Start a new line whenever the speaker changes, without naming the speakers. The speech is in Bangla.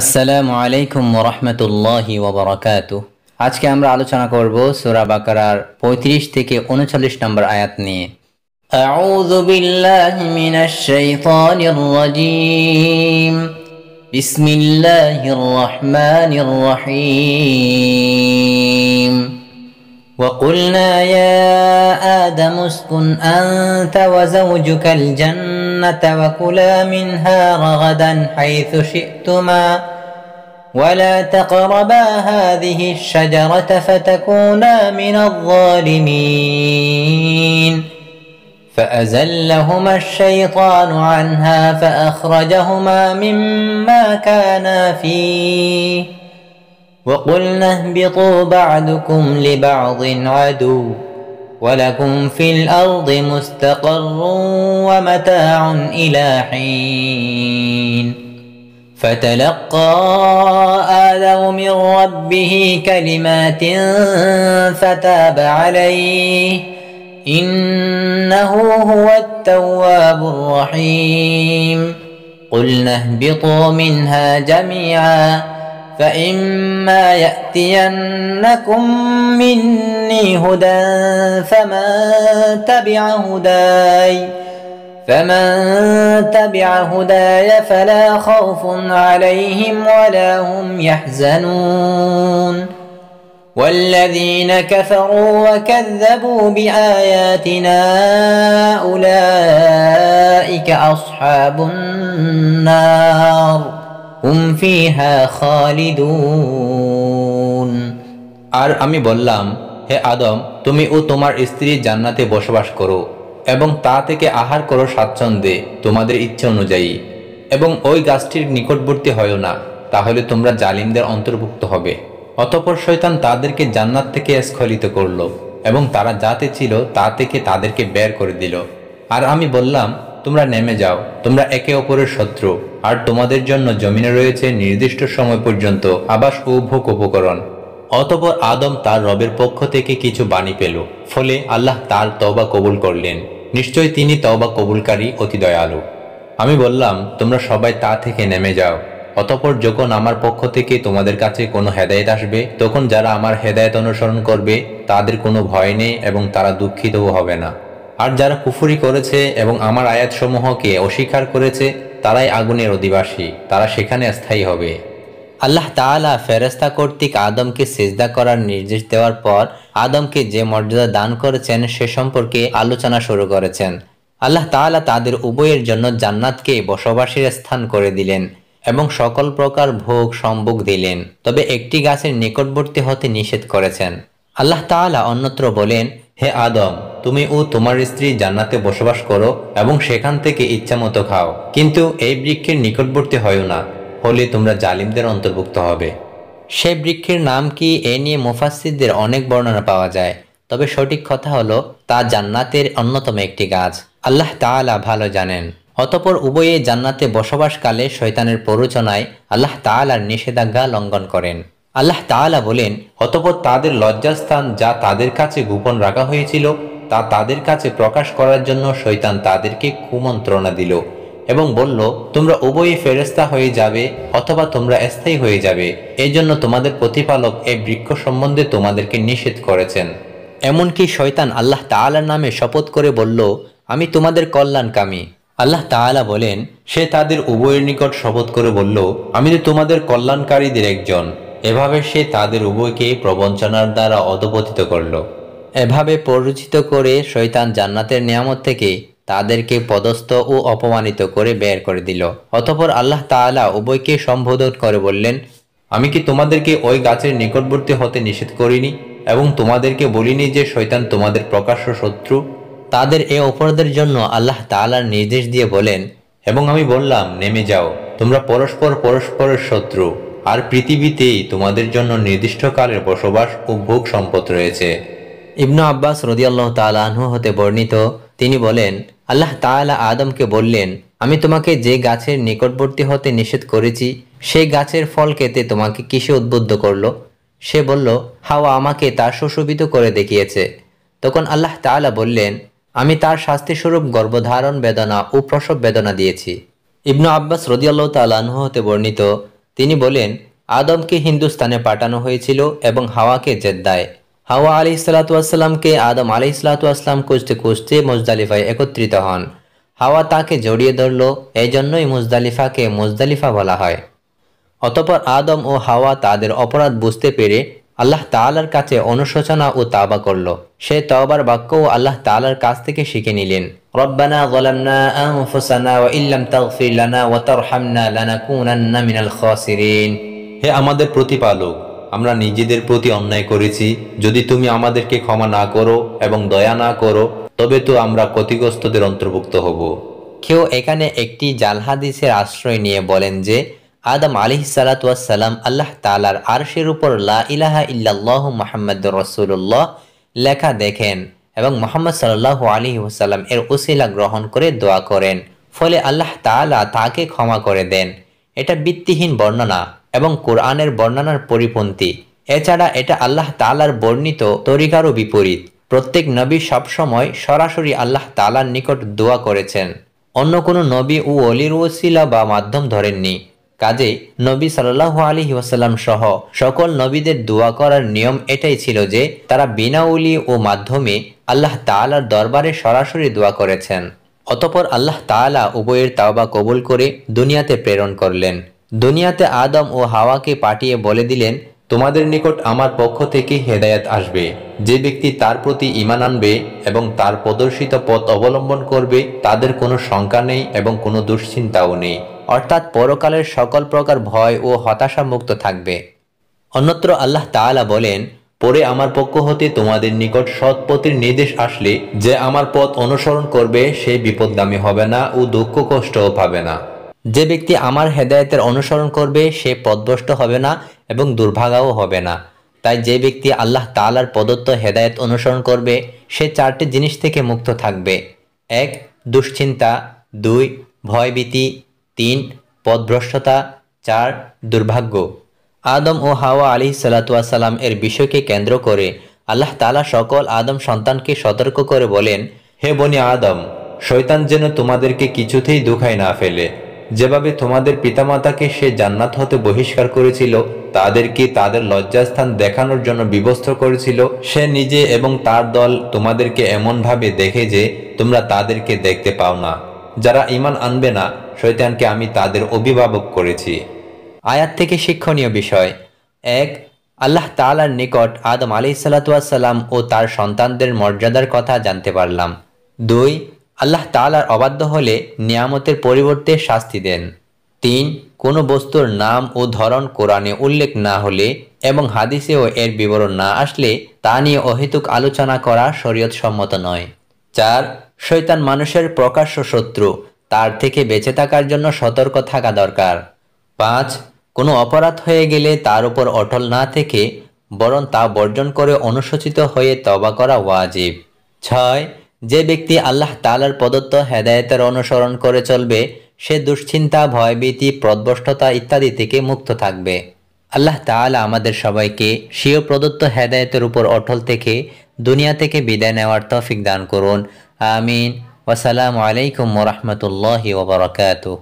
আসসালামু আলাইকুম ওরহমত ওবরাকাত আজকে আমরা আলোচনা করব সুরা বাকারার পঁয়ত্রিশ থেকে উনচল্লিশ নম্বর আয়াত নিয়ে أعوذ بالله من الشيطان الرجيم بسم الله الرحمن الرحيم وقلنا يا آدم اسكن أنت وزوجك الجنة الجنة وكلا منها رغدا حيث شئتما ولا تقربا هذه الشجرة فتكونا من الظالمين فأزلهما الشيطان عنها فأخرجهما مما كانا فيه وقلنا اهبطوا بعدكم لبعض عدو ولكم في الأرض مستقر ومتاع إلى حين فتلقى آدم من ربه كلمات فتاب عليه إنه هو التواب الرحيم قلنا اهبطوا منها جميعاً فإما يأتينكم مني هدى فمن تبع هداي فمن تبع هداي فلا خوف عليهم ولا هم يحزنون والذين كفروا وكذبوا بآياتنا أولئك أصحاب النار হুম ফিহা খালিদুন আর আমি বললাম হে আদম তুমি ও তোমার স্ত্রী জান্নাতে বসবাস করো এবং তা থেকে আহার করো স্বাচ্ছন্দ্যে তোমাদের ইচ্ছে অনুযায়ী এবং ওই গাছটির নিকটবর্তী হয় না তাহলে তোমরা জালিমদের অন্তর্ভুক্ত হবে অতপর শয়তান তাদেরকে জান্নাত থেকে স্খলিত করল এবং তারা যাতে ছিল তা থেকে তাদেরকে বের করে দিল আর আমি বললাম তোমরা নেমে যাও তোমরা একে অপরের শত্রু আর তোমাদের জন্য জমিনে রয়েছে নির্দিষ্ট সময় পর্যন্ত আবাস ও ভোগ উপকরণ অতপর আদম তার রবের পক্ষ থেকে কিছু বাণী পেল ফলে আল্লাহ তার তওবা কবুল করলেন নিশ্চয় তিনি তওবা কবুলকারী অতি দয়ালু আমি বললাম তোমরা সবাই তা থেকে নেমে যাও অতপর যখন আমার পক্ষ থেকে তোমাদের কাছে কোনো হেদায়েত আসবে তখন যারা আমার হেদায়েত অনুসরণ করবে তাদের কোনো ভয় নেই এবং তারা দুঃখিতও হবে না আর যারা কুফুরি করেছে এবং আমার আয়াতসমূহকে অস্বীকার করেছে তারাই আগুনের অধিবাসী তারা সেখানে স্থায়ী হবে আল্লাহ তালা ফেরস্তা কর্তৃক আদমকে সেজদা করার নির্দেশ দেওয়ার পর আদমকে যে মর্যাদা দান করেছেন সে সম্পর্কে আলোচনা শুরু করেছেন আল্লাহ তালা তাদের উভয়ের জন্য জান্নাতকে বসবাসের স্থান করে দিলেন এবং সকল প্রকার ভোগ সম্ভোগ দিলেন তবে একটি গাছের নিকটবর্তী হতে নিষেধ করেছেন আল্লাহ তালা অন্যত্র বলেন হে আদম তুমি ও তোমার স্ত্রী জান্নাতে বসবাস করো এবং সেখান থেকে ইচ্ছামতো খাও কিন্তু এই বৃক্ষের নিকটবর্তী হয়ও না হলে তোমরা জালিমদের অন্তর্ভুক্ত হবে সে বৃক্ষের নাম কি এ নিয়ে মুফাসিদদের অনেক বর্ণনা পাওয়া যায় তবে সঠিক কথা হলো তা জান্নাতের অন্যতম একটি গাছ আল্লাহ তালা ভালো জানেন অতপর উভয়ে জান্নাতে বসবাসকালে শয়তানের প্ররোচনায় আল্লাহ তালার নিষেধাজ্ঞা লঙ্ঘন করেন আল্লাহ তালা বলেন অতপর তাদের লজ্জাস্থান যা তাদের কাছে গোপন রাখা হয়েছিল তা তাদের কাছে প্রকাশ করার জন্য শৈতান তাদেরকে কুমন্ত্রণা দিল এবং বলল তোমরা উভয়ে ফেরস্তা হয়ে যাবে অথবা তোমরা স্থায়ী হয়ে যাবে এই জন্য তোমাদের প্রতিপালক এই বৃক্ষ সম্বন্ধে তোমাদেরকে নিষেধ করেছেন এমনকি শয়তান আল্লাহ তালার নামে শপথ করে বলল আমি তোমাদের কল্যাণকামী আল্লাহ তালা বলেন সে তাদের উভয়ের নিকট শপথ করে বলল আমি তো তোমাদের কল্যাণকারীদের একজন এভাবে সে তাদের উভয়কে প্রবঞ্চনার দ্বারা অধপতিত করল এভাবে পরিচিত করে শৈতান জান্নাতের নিয়ামত থেকে তাদেরকে পদস্থ ও অপমানিত করে বের করে দিল অতপর আল্লাহ তালা উভয়কে সম্বোধন করে বললেন আমি কি তোমাদেরকে ওই গাছের নিকটবর্তী হতে নিষেধ করিনি এবং তোমাদেরকে বলিনি যে শৈতান তোমাদের প্রকাশ্য শত্রু তাদের এ অপরাধের জন্য আল্লাহ তালার নির্দেশ দিয়ে বলেন এবং আমি বললাম নেমে যাও তোমরা পরস্পর পরস্পরের শত্রু আর পৃথিবীতেই তোমাদের জন্য নির্দিষ্ট কালের বসবাস ও ভোগ সম্পদ রয়েছে ইবনু আব্বাস রদিয়াল্লাহ তালাহ হতে বর্ণিত তিনি বলেন আল্লাহ তালা আদমকে বললেন আমি তোমাকে যে গাছের নিকটবর্তী হতে নিষেধ করেছি সেই গাছের ফল কেতে তোমাকে কিসে উদ্বুদ্ধ করলো সে বলল হাওয়া আমাকে তার সুশোভিত করে দেখিয়েছে তখন আল্লাহ তালা বললেন আমি তার শাস্তিস্বরূপ গর্ভধারণ বেদনা ও প্রসব বেদনা দিয়েছি ইবনু আব্বাস রদিয়াল্লাহ তালাহ হতে বর্ণিত তিনি বলেন আদমকে হিন্দুস্তানে পাঠানো হয়েছিল এবং হাওয়াকে জেদ্দায় হাওয়া আলি ইসালাতুয়াসাল্লামকে আদম আলি ইসালাতুয়াসলাম কুঁজতে কুঁজতে মুজদালিফায় একত্রিত হন হাওয়া তাকে জড়িয়ে ধরল এই জন্যই মুজদালিফাকে মুজদালিফা বলা হয় অতপর আদম ও হাওয়া তাদের অপরাধ বুঝতে পেরে আল্লাহ তালার কাছে অনুশোচনা ও তাবা করল সে তওবার বাক্য ও আল্লাহ তালার কাছ থেকে শিখে নিলেন ربنا ظلمنا أنفسنا وإن لم تغفر لنا وترحمنا لنكونن من الخاسرين হে আমাদের প্রতিপালক আমরা নিজেদের প্রতি অন্যায় করেছি যদি তুমি আমাদেরকে ক্ষমা না করো এবং দয়া না করো তবে তো আমরা ক্ষতিগ্রস্তদের অন্তর্ভুক্ত হব কেউ এখানে একটি জালহাদিসের আশ্রয় নিয়ে বলেন যে আদম আলি সালাতাম আল্লাহ তালার আরশের উপর লা ইলাহা ইল্লাহ মোহাম্মদ রসুল্লাহ লেখা দেখেন এবং মোহাম্মদ সাল্লাহ আলী ওসাল্লাম এর ওসিলা গ্রহণ করে দোয়া করেন ফলে আল্লাহ তালা তাকে ক্ষমা করে দেন এটা বৃত্তিহীন বর্ণনা এবং কোরআনের বর্ণনার পরিপন্থী এছাড়া এটা আল্লাহ তালার বর্ণিত তরিকারও বিপরীত প্রত্যেক নবী সবসময় সরাসরি আল্লাহ তালার নিকট দোয়া করেছেন অন্য কোনো নবী ও অলির ওসিলা বা মাধ্যম ধরেননি কাজে নবী সাল্লাহ আলী ওয়াসাল্লাম সহ সকল নবীদের দোয়া করার নিয়ম এটাই ছিল যে তারা বিনা ও মাধ্যমে আল্লাহ তালার দরবারে সরাসরি দোয়া করেছেন অতপর আল্লাহ তালা উভয়ের তাওবা কবুল করে দুনিয়াতে প্রেরণ করলেন দুনিয়াতে আদম ও হাওয়াকে পাঠিয়ে বলে দিলেন তোমাদের নিকট আমার পক্ষ থেকে হেদায়াত আসবে যে ব্যক্তি তার প্রতি ইমান আনবে এবং তার প্রদর্শিত পথ অবলম্বন করবে তাদের কোনো শঙ্কা নেই এবং কোনো দুশ্চিন্তাও নেই অর্থাৎ পরকালের সকল প্রকার ভয় ও হতাশা মুক্ত থাকবে অন্যত্র আল্লাহ তালা বলেন পরে আমার পক্ষ হতে তোমাদের নিকট সৎ পথের নির্দেশ আসলে যে আমার পথ অনুসরণ করবে সে বিপদগামী হবে না ও দুঃখ কষ্টও পাবে না যে ব্যক্তি আমার হেদায়তের অনুসরণ করবে সে পদভ্রষ্ট হবে না এবং দুর্ভাগাও হবে না তাই যে ব্যক্তি আল্লাহ তালার প্রদত্ত হেদায়ত অনুসরণ করবে সে চারটি জিনিস থেকে মুক্ত থাকবে এক দুশ্চিন্তা দুই ভয়ভীতি তিন পদভ্রষ্টতা চার দুর্ভাগ্য আদম ও হাওয়া আলি সালাতুয়াসালাম এর বিষয়কে কেন্দ্র করে আল্লাহ তালা সকল আদম সন্তানকে সতর্ক করে বলেন হে বনি আদম শৈতান যেন তোমাদেরকে কিছুতেই দুখায় না ফেলে যেভাবে তোমাদের পিতামাতাকে সে জান্নাত হতে বহিষ্কার করেছিল তাদেরকে তাদের লজ্জাস্থান দেখানোর জন্য বিবস্ত্র করেছিল সে নিজে এবং তার দল তোমাদেরকে এমনভাবে দেখে যে তোমরা তাদেরকে দেখতে পাও না যারা ইমান আনবে না শৈতানকে আমি তাদের অভিভাবক করেছি আয়াত থেকে শিক্ষণীয় বিষয় এক আল্লাহ তালার নিকট আদম আলি সাল্লাম ও তার সন্তানদের মর্যাদার কথা জানতে পারলাম দুই আল্লাহ তালার অবাধ্য হলে নিয়ামতের পরিবর্তে শাস্তি দেন তিন কোনো বস্তুর নাম ও ধরন কোরআনে উল্লেখ না হলে এবং হাদিসেও এর বিবরণ না আসলে তা নিয়ে অহেতুক আলোচনা করা শরীয়ত সম্মত নয় চার শৈতান মানুষের প্রকাশ্য শত্রু তার থেকে বেঁচে থাকার জন্য সতর্ক থাকা দরকার পাঁচ কোনো অপরাধ হয়ে গেলে তার উপর অটল না থেকে বরং তা বর্জন করে অনুসূচিত হয়ে তবা করা ওয়াজিব ছয় যে ব্যক্তি আল্লাহ তালার প্রদত্ত হেদায়তের অনুসরণ করে চলবে সে দুশ্চিন্তা ভয়ভীতি প্রদবষ্টতা ইত্যাদি থেকে মুক্ত থাকবে আল্লাহ তাআলা আমাদের সবাইকে স্বীয় প্রদত্ত হেদায়তের উপর অটল থেকে দুনিয়া থেকে বিদায় নেওয়ার তফিক দান করুন আমিন ওসালামু আলাইকুম রহমতুল্লাহ ওবরাকাতু